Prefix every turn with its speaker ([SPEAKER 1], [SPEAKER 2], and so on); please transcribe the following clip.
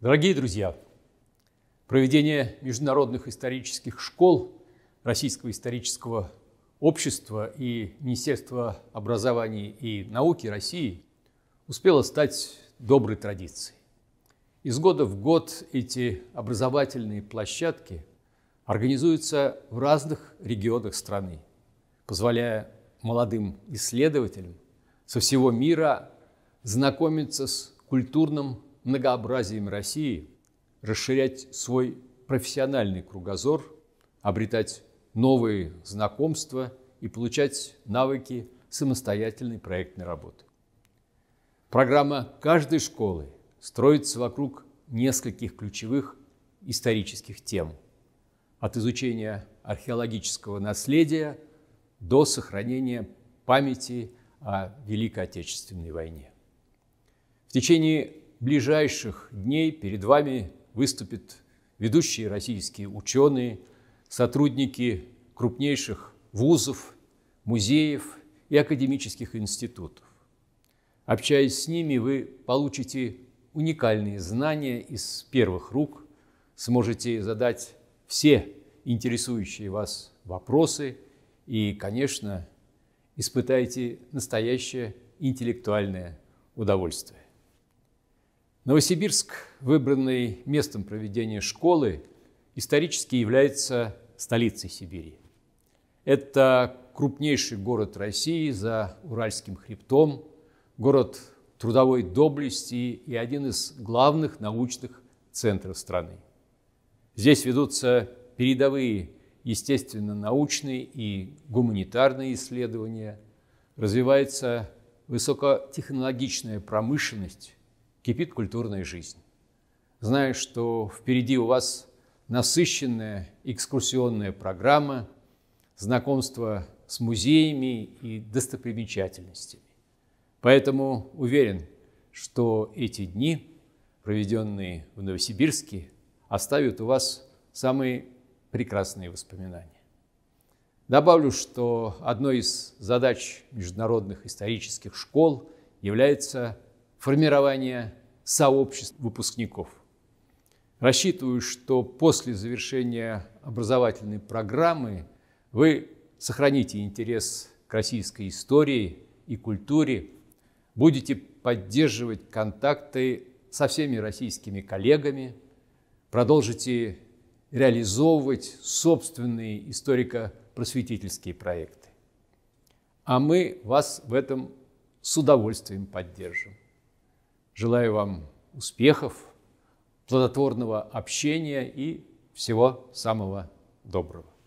[SPEAKER 1] Дорогие друзья, проведение международных исторических школ Российского исторического общества и Министерства образования и науки России успело стать доброй традицией. Из года в год эти образовательные площадки организуются в разных регионах страны, позволяя молодым исследователям со всего мира знакомиться с культурным многообразием России, расширять свой профессиональный кругозор, обретать новые знакомства и получать навыки самостоятельной проектной работы. Программа каждой школы строится вокруг нескольких ключевых исторических тем. От изучения археологического наследия до сохранения памяти о Великой Отечественной войне. В течение ближайших дней перед вами выступят ведущие российские ученые, сотрудники крупнейших вузов, музеев и академических институтов. Общаясь с ними, вы получите уникальные знания из первых рук, сможете задать все интересующие вас вопросы и, конечно, испытаете настоящее интеллектуальное удовольствие. Новосибирск, выбранный местом проведения школы, исторически является столицей Сибири. Это крупнейший город России за Уральским хребтом, город трудовой доблести и один из главных научных центров страны. Здесь ведутся передовые естественно-научные и гуманитарные исследования, развивается высокотехнологичная промышленность, кипит культурная жизнь. Знаю, что впереди у вас насыщенная экскурсионная программа, знакомство с музеями и достопримечательностями. Поэтому уверен, что эти дни, проведенные в Новосибирске, оставят у вас самые прекрасные воспоминания. Добавлю, что одной из задач международных исторических школ является формирование сообществ выпускников. Рассчитываю, что после завершения образовательной программы вы сохраните интерес к российской истории и культуре, будете поддерживать контакты со всеми российскими коллегами, продолжите реализовывать собственные историко-просветительские проекты. А мы вас в этом с удовольствием поддержим. Желаю вам успехов, плодотворного общения и всего самого доброго.